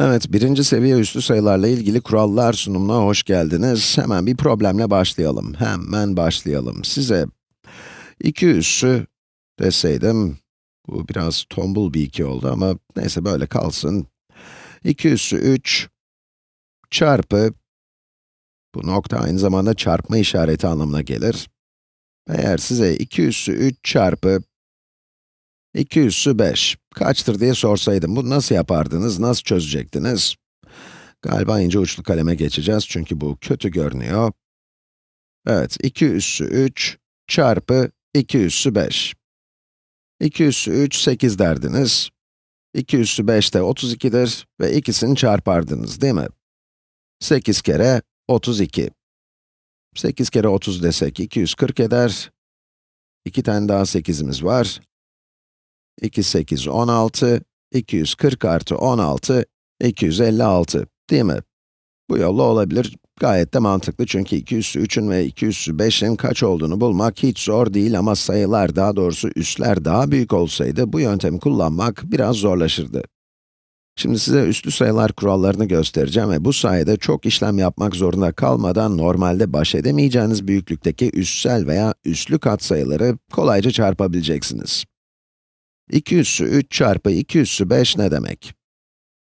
Evet, birinci seviye üstü sayılarla ilgili kurallar sunumuna hoş geldiniz. Hemen bir problemle başlayalım. Hemen başlayalım. Size 2 üssü deseydim, bu biraz tombul bir 2 oldu ama neyse böyle kalsın. 2 üssü 3 çarpı, bu nokta aynı zamanda çarpma işareti anlamına gelir. Eğer size 2 üssü 3 çarpı 2 üssü 5. Kaçtır diye sorsaydım, bu nasıl yapardınız, nasıl çözecektiniz? Galiba ince uçlu kaleme geçeceğiz çünkü bu kötü görünüyor. Evet, 2 üssü 3 çarpı 2 üssü 5. 2 üssü 3, 8 derdiniz. 2 üssü 5 de 32'dir ve ikisini çarpardınız değil mi? 8 kere 32. 8 kere 30 desek 240 eder. 2 tane daha 8'imiz var. 2, 8, 16, 240 artı 16, 256 değil mi? Bu yolla olabilir. Gayet de mantıklı çünkü 2 üssü 3'ün ve 2 üssü 5'in kaç olduğunu bulmak hiç zor değil ama sayılar daha doğrusu üsler daha büyük olsaydı bu yöntemi kullanmak biraz zorlaşırdı. Şimdi size üslü sayılar kurallarını göstereceğim ve bu sayede çok işlem yapmak zorunda kalmadan normalde baş edemeyeceğiniz büyüklükteki üssel veya üslü katsayıları kolayca çarpabileceksiniz. 2 üssü 3 çarpı 2 üssü 5 ne demek?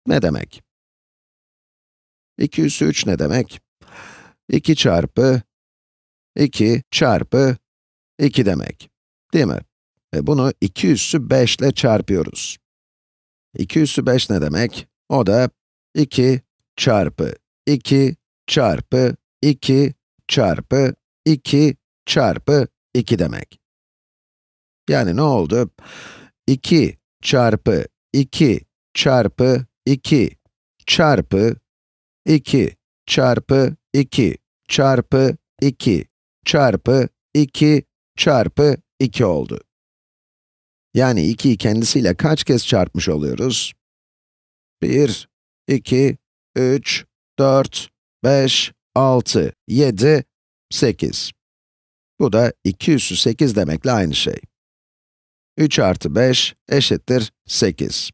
Ne demek? 2 üssü 3 ne demek? 2 çarpı 2 çarpı 2 demek. Değil mi? Ve bunu 2 üssü 5 ile çarpıyoruz. 2 üssü 5 ne demek? O da 2 çarpı 2 çarpı 2 çarpı 2 çarpı 2 demek. Yani ne oldu? 2 çarpı 2 çarpı 2 çarpı 2 çarpı 2 çarpı 2 çarpı 2 çarpı 2 oldu. Yani 2'yi kendisiyle kaç kez çarpmış oluyoruz? 1, 2, 3, 4, 5, 6, 7, 8. Bu da 2 üssü 8 demekle aynı şey. 3 artı 5 eşittir 8.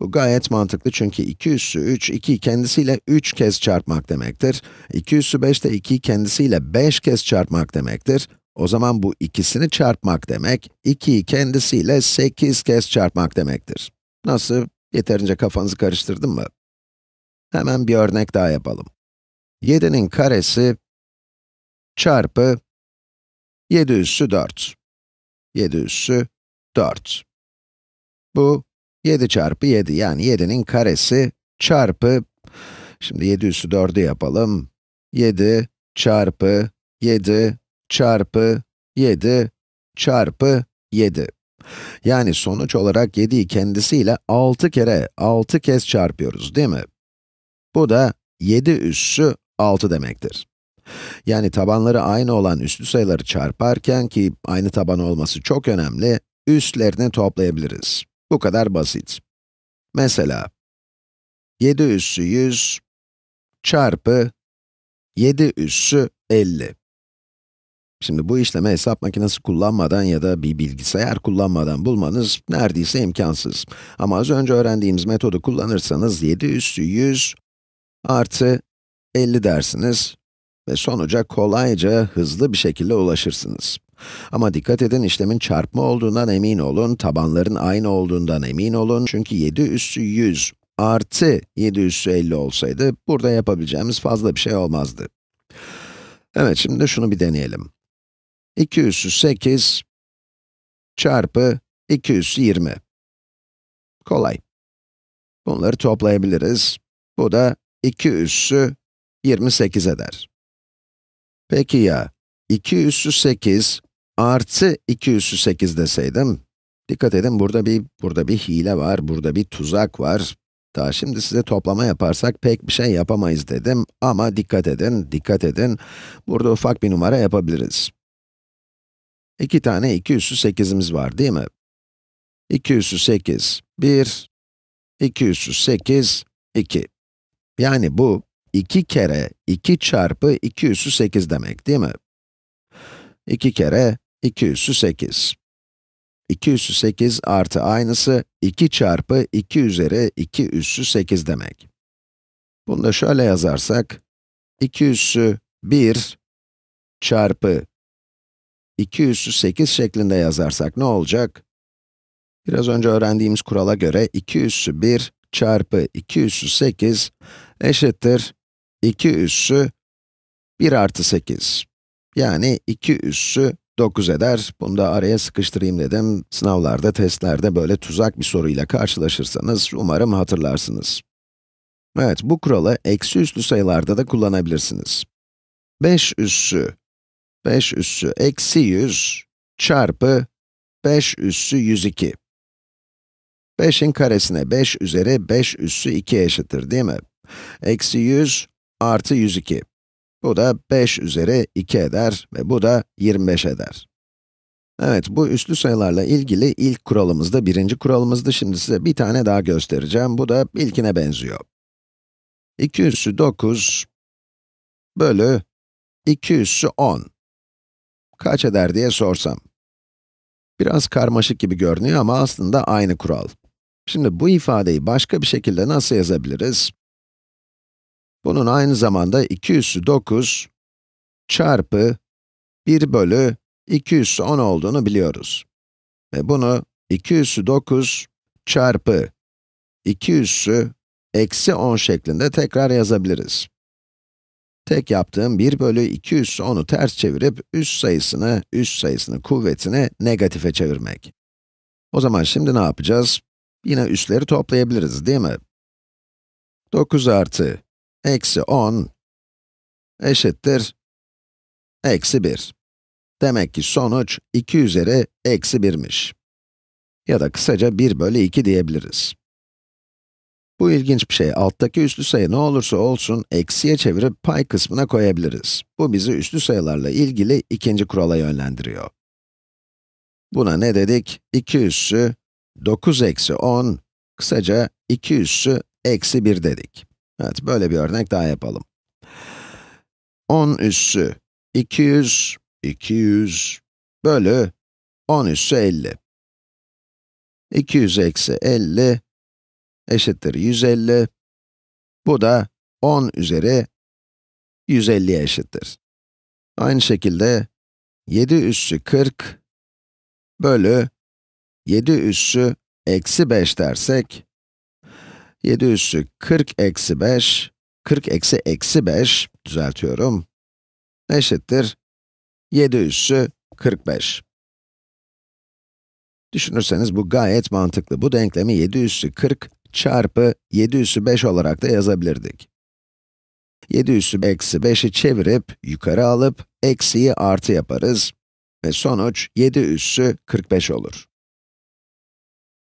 Bu gayet mantıklı çünkü 2 üssü 3, 2'yi kendisiyle 3 kez çarpmak demektir. 2 üssü 5 de 2'yi kendisiyle 5 kez çarpmak demektir. O zaman bu ikisini çarpmak demek, 2'yi kendisiyle 8 kez çarpmak demektir. Nasıl? Yeterince kafanızı karıştırdın mı? Hemen bir örnek daha yapalım. 7'nin karesi çarpı 7 üssü 4. 7 üssü 4. Bu 7 çarpı 7 yani 7'nin karesi çarpı, şimdi 7 üssü 4'ü yapalım, 7 çarpı 7 çarpı 7 çarpı 7. Yani sonuç olarak 7'yi kendisiyle 6 kere, 6 kez çarpıyoruz değil mi? Bu da 7 üssü 6 demektir. Yani tabanları aynı olan üslü sayıları çarparken ki aynı taban olması çok önemli, üstlerini toplayabiliriz. Bu kadar basit. Mesela, 7 üssü 100 çarpı 7 üssü 50. Şimdi bu işlemi hesap makinesi kullanmadan ya da bir bilgisayar kullanmadan bulmanız neredeyse imkansız. Ama az önce öğrendiğimiz metodu kullanırsanız 7 üssü 100 artı 50 dersiniz ve sonuca kolayca, hızlı bir şekilde ulaşırsınız. Ama dikkat edin işlemin çarpma olduğundan emin olun, tabanların aynı olduğundan emin olun. Çünkü 7 üssü 100 artı 7 üssü 50 olsaydı, burada yapabileceğimiz fazla bir şey olmazdı. Evet, şimdi şunu bir deneyelim. 2 üssü 8 çarpı 2 üssü 20. Kolay. Bunları toplayabiliriz. Bu da 2 üssü 28 eder. Peki ya, 2 üssü 8 artı 2 üssü 8 deseydim, dikkat edin burada bir, burada bir hile var, burada bir tuzak var. Daha şimdi size toplama yaparsak pek bir şey yapamayız dedim ama dikkat edin, dikkat edin. Burada ufak bir numara yapabiliriz. İki tane 2 üssü 8'imiz var değil mi? 2 üssü 8, 1, 2 üssü 8, 2. Yani bu 2 kere 2 çarpı 2 üssü 8 demek değil mi? 2 kere 2 üssü 8. 2 üssü 8 artı aynısı 2 çarpı 2 üzeri 2 üssü 8 demek. Bunu da şöyle yazarsak, 2 üssü 1 çarpı 2 üssü 8 şeklinde yazarsak ne olacak? Biraz önce öğrendiğimiz kurala göre 2 üssü 1 çarpı 2 üssü 8 eşittir 2 üssü 1 artı 8. Yani 2 üssü 9 eder. Bunu da araya sıkıştırayım dedim. Sınavlarda, testlerde böyle tuzak bir soruyla karşılaşırsanız umarım hatırlarsınız. Evet, bu kuralı eksi üslü sayılarda da kullanabilirsiniz. 5 üssü, 5 üssü eksi 100 çarpı 5 üssü 102. 5'in karesine 5 üzeri 5 üssü 2 eşittir değil mi? Eksi 100 artı 102. Bu da 5 üzeri 2 eder ve bu da 25 eder. Evet, bu üslü sayılarla ilgili ilk kuralımızda, birinci kuralımızda şimdi size bir tane daha göstereceğim. Bu da ilkine benziyor. 2 üssü 9 bölü 2 üssü 10 kaç eder diye sorsam. Biraz karmaşık gibi görünüyor ama aslında aynı kural. Şimdi bu ifadeyi başka bir şekilde nasıl yazabiliriz? Bunun aynı zamanda 2 üssü 9 çarpı 1 bölü 2 üssü 10 olduğunu biliyoruz. Ve bunu 2 üssü 9 çarpı 2 üssü eksi 10 şeklinde tekrar yazabiliriz. Tek yaptığım 1 bölü 2 üssü 10'u ters çevirip üst sayısını, üst sayısını kuvvetini negatife çevirmek. O zaman şimdi ne yapacağız? Yine üsleri toplayabiliriz değil mi? 9 artı eksi 10 eşittir eksi 1. Demek ki sonuç 2 üzeri eksi 1'miş. Ya da kısaca 1 bölü 2 diyebiliriz. Bu ilginç bir şey. Alttaki üslü sayı ne olursa olsun eksiye çevirip pay kısmına koyabiliriz. Bu bizi üslü sayılarla ilgili ikinci kurala yönlendiriyor. Buna ne dedik? 2 üssü 9 eksi 10, kısaca 2 üssü eksi 1 dedik. Evet, böyle bir örnek daha yapalım. 10 üssü 200, 200 bölü 10 üssü 50. 200 eksi 50 eşittir 150. Bu da 10 üzeri 150'ye eşittir. Aynı şekilde 7 üssü 40 bölü 7 üssü eksi 5 dersek, 7 üssü 40 eksi 5, 40 eksi eksi 5, düzeltiyorum, eşittir 7 üssü 45. Düşünürseniz bu gayet mantıklı. Bu denklemi 7 üssü 40 çarpı 7 üssü 5 olarak da yazabilirdik. 7 üssü eksi 5'i çevirip, yukarı alıp, eksiyi artı yaparız ve sonuç 7 üssü 45 olur.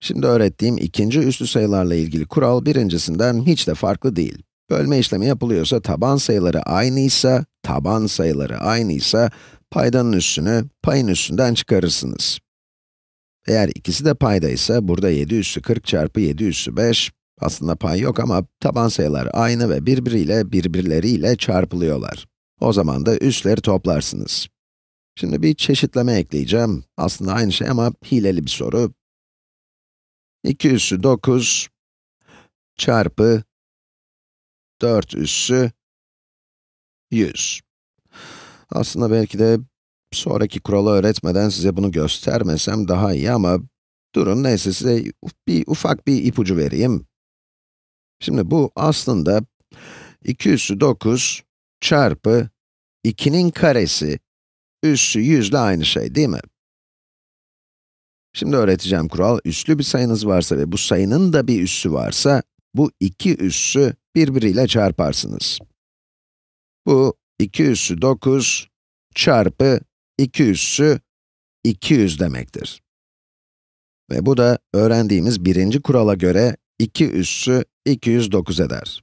Şimdi öğrettiğim ikinci üslü sayılarla ilgili kural birincisinden hiç de farklı değil. Bölme işlemi yapılıyorsa, taban sayıları aynıysa, taban sayıları aynıysa, paydanın üssünü payın üssünden çıkarırsınız. Eğer ikisi de paydaysa, burada 7 üssü 40 çarpı 7 üssü 5, aslında pay yok ama taban sayılar aynı ve birbiriyle birbirleriyle çarpılıyorlar. O zaman da üsleri toplarsınız. Şimdi bir çeşitleme ekleyeceğim. Aslında aynı şey ama hileli bir soru. 2 üssü 9 çarpı 4 üssü 100. Aslında belki de sonraki kuralı öğretmeden size bunu göstermesem daha iyi ama durun neyse size bir ufak bir ipucu vereyim. Şimdi bu aslında 2 üssü 9 çarpı 2'nin karesi üssü 100 ile aynı şey değil mi? Şimdi öğreteceğim kural, üslü bir sayınız varsa ve bu sayının da bir üssü varsa, bu iki üssü birbiriyle çarparsınız. Bu 2 üssü 9 çarpı 2 üssü 200 demektir. Ve bu da öğrendiğimiz birinci kurala göre 2 üssü 209 eder.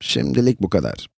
Şimdilik bu kadar.